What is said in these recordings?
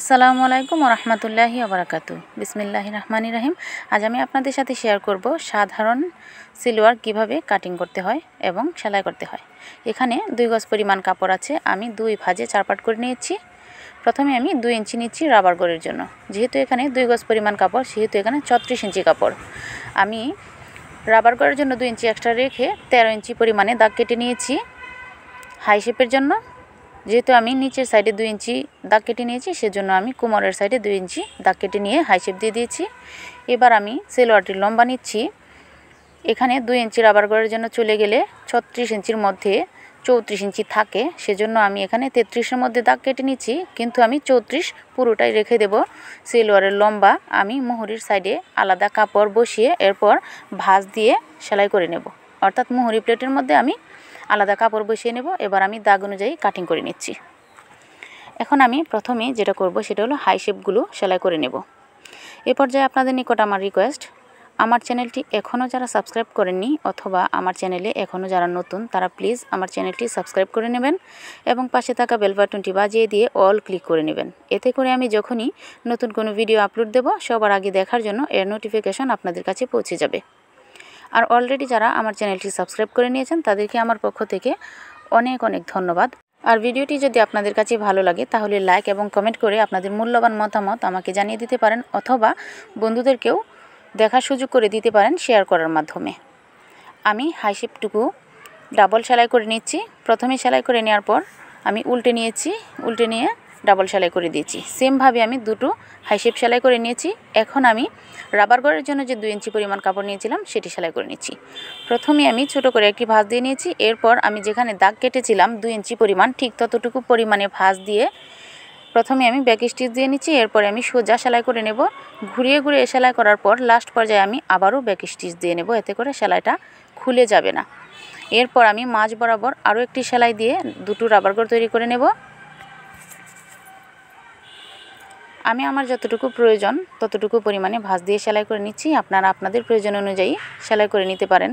আসসালামু আলাইকুম রহমতুল্লাহি আবরাকাত বিসমিল্লাহ রহমানি রাহিম আজ আমি আপনাদের সাথে শেয়ার করব সাধারণ সিলোয়ার কিভাবে কাটিং করতে হয় এবং সেলাই করতে হয় এখানে দুই গজ পরিমাণ কাপড় আছে আমি দুই ভাজে চারপাট করে নিয়েছি প্রথমে আমি দুই ইঞ্চি নিচ্ছি রাবার গড়ের জন্য যেহেতু এখানে দুই গজ পরিমাণ কাপড় সেহেতু এখানে ছত্রিশ ইঞ্চি কাপড় আমি রাবার গড়ের জন্য দুই ইঞ্চি এক্সট্রা রেখে তেরো ইঞ্চি পরিমাণে দাগ কেটে নিয়েছি হাই শেপের জন্য যেহেতু আমি নিচের সাইডে দুই ইঞ্চি দাগ কেটে নিয়েছি সেজন্য আমি কোমরের সাইডে দুই ইঞ্চি দাগ কেটে নিয়ে হাই দিয়ে দিয়েছি এবার আমি সেলোয়ারটির লম্বা নিচ্ছি এখানে দুই ইঞ্চি রাবার গড়ের জন্য চলে গেলে ছত্রিশ ইঞ্চির মধ্যে চৌত্রিশ ইঞ্চি থাকে সেজন্য আমি এখানে তেত্রিশের মধ্যে দাগ কেটে নিচ্ছি কিন্তু আমি চৌত্রিশ পুরোটাই রেখে দেব সেলোয়ারের লম্বা আমি মোহরির সাইডে আলাদা কাপড় বসিয়ে এরপর ভাঁজ দিয়ে সেলাই করে নেব অর্থাৎ মোহরি প্লেটের মধ্যে আমি আলাদা কাপড় বসিয়ে নেব এবার আমি দাগ অনুযায়ী কাটিং করে নিচ্ছি এখন আমি প্রথমে যেটা করব সেটা হলো হাই শেপগুলো সেলাই করে নেব এ পর্যায়ে আপনাদের নিকট আমার রিকোয়েস্ট আমার চ্যানেলটি এখনও যারা সাবস্ক্রাইব করেননি অথবা আমার চ্যানেলে এখনও যারা নতুন তারা প্লিজ আমার চ্যানেলটি সাবস্ক্রাইব করে নেবেন এবং পাশে থাকা বেল বাটনটি বাজিয়ে দিয়ে অল ক্লিক করে নেবেন এতে করে আমি যখনই নতুন কোনো ভিডিও আপলোড দেব সবার আগে দেখার জন্য এর নোটিফিকেশন আপনাদের কাছে পৌঁছে যাবে আর অলরেডি যারা আমার চ্যানেলটি সাবস্ক্রাইব করে নিয়েছেন তাদেরকে আমার পক্ষ থেকে অনেক অনেক ধন্যবাদ আর ভিডিওটি যদি আপনাদের কাছে ভালো লাগে তাহলে লাইক এবং কমেন্ট করে আপনাদের মূল্যবান মতামত আমাকে জানিয়ে দিতে পারেন অথবা বন্ধুদেরকেও দেখার সুযোগ করে দিতে পারেন শেয়ার করার মাধ্যমে আমি হাইশিপটুকু ডাবল সেলাই করে নিচ্ছি প্রথমে সেলাই করে নেওয়ার পর আমি উল্টে নিয়েছি উল্টে নিয়ে ডাবল সেলাই করে দিয়েছি সেমভাবে আমি দুটো হাইশেপ সেলাই করে নিয়েছি এখন আমি রাবার গড়ের জন্য যে দু ইঞ্চি পরিমাণ কাপড় নিয়েছিলাম সেটি সেলাই করে নিয়েছি প্রথমে আমি ছোট করে একটি ভাঁজ দিয়ে নিয়েছি এরপর আমি যেখানে দাগ কেটেছিলাম দু ইঞ্চি পরিমাণ ঠিক ততটুকু পরিমাণে ভাঁজ দিয়ে প্রথমে আমি ব্যাক স্টিচ দিয়ে নিচ্ছি এরপরে আমি সোজা সেলাই করে নেব ঘুরিয়ে ঘুরিয়ে সেলাই করার পর লাস্ট পর্যায়ে আমি আবারও ব্যাক স্টিচ দিয়ে নেব এতে করে সেলাইটা খুলে যাবে না এরপর আমি মাঝ বরাবর আরও একটি সেলাই দিয়ে দুটো রাবার গড় তৈরি করে নেব আমি আমার যতটুকু প্রয়োজন ততটুকু পরিমাণে ভাঁজ দিয়ে সেলাই করে নিচ্ছি আপনারা আপনাদের প্রয়োজন অনুযায়ী সেলাই করে নিতে পারেন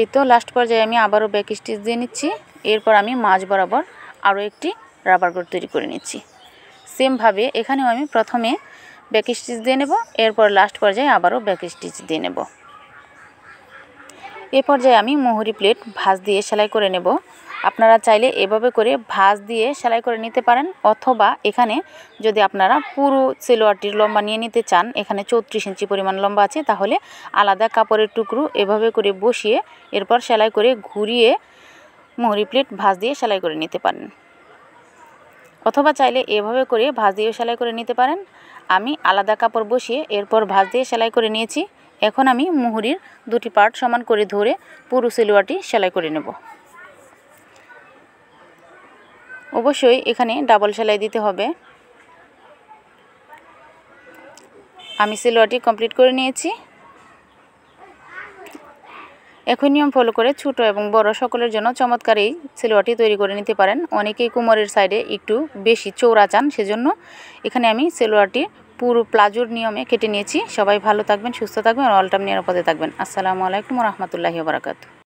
এই তো লাস্ট পর্যায়ে আমি আবারও ব্যাক স্টিচ দিয়ে নিচ্ছি এরপর আমি মাঝ বরাবর আরও একটি রাবার গোট তৈরি করে নিচ্ছি সেমভাবে এখানেও আমি প্রথমে ব্যাক স্টিচ দিয়ে নেব এরপর লাস্ট পর্যায়ে আবারও ব্যাক স্টিচ দিয়ে নেব এ পর্যায়ে আমি মোহরি প্লেট ভাঁজ দিয়ে সেলাই করে নেব আপনারা চাইলে এভাবে করে ভাঁজ দিয়ে সেলাই করে নিতে পারেন অথবা এখানে যদি আপনারা পুরো সেলোয়ারটির লম্বা নিয়ে নিতে চান এখানে চৌত্রিশ ইঞ্চি পরিমাণ লম্বা আছে তাহলে আলাদা কাপড়ের টুকরো এভাবে করে বসিয়ে এরপর সেলাই করে ঘুরিয়ে মোহরি প্লেট ভাঁজ দিয়ে সেলাই করে নিতে পারেন অথবা চাইলে এভাবে করে ভাঁজ দিয়ে সেলাই করে নিতে পারেন আমি আলাদা কাপড় বসিয়ে এরপর ভাঁজ দিয়ে সেলাই করে নিয়েছি এখন আমি মুহুরির দুটি পার্ট সমান করে ধরে পুরো সেলুয়াটি সেলাই করে নেব অবশ্যই এখানে ডাবল সেলাই দিতে হবে আমি সিলোয়ারটি কমপ্লিট করে নিয়েছি এখন নিয়ম ফলো করে ছোট এবং বড় সকলের জন্য চমৎকার এই তৈরি করে নিতে পারেন অনেকেই কুমোরের সাইডে একটু বেশি চৌড়া চান সেজন্য এখানে আমি সেলুয়াটি পুরো প্লাজোর নিয়মে কেটে নিয়েছি সবাই ভালো থাকবেন সুস্থ থাকবেন অল টাইম নিরাপদে থাকবেন আসসালামু আলাইকুম রহমতুল্লাহি বারাকাতু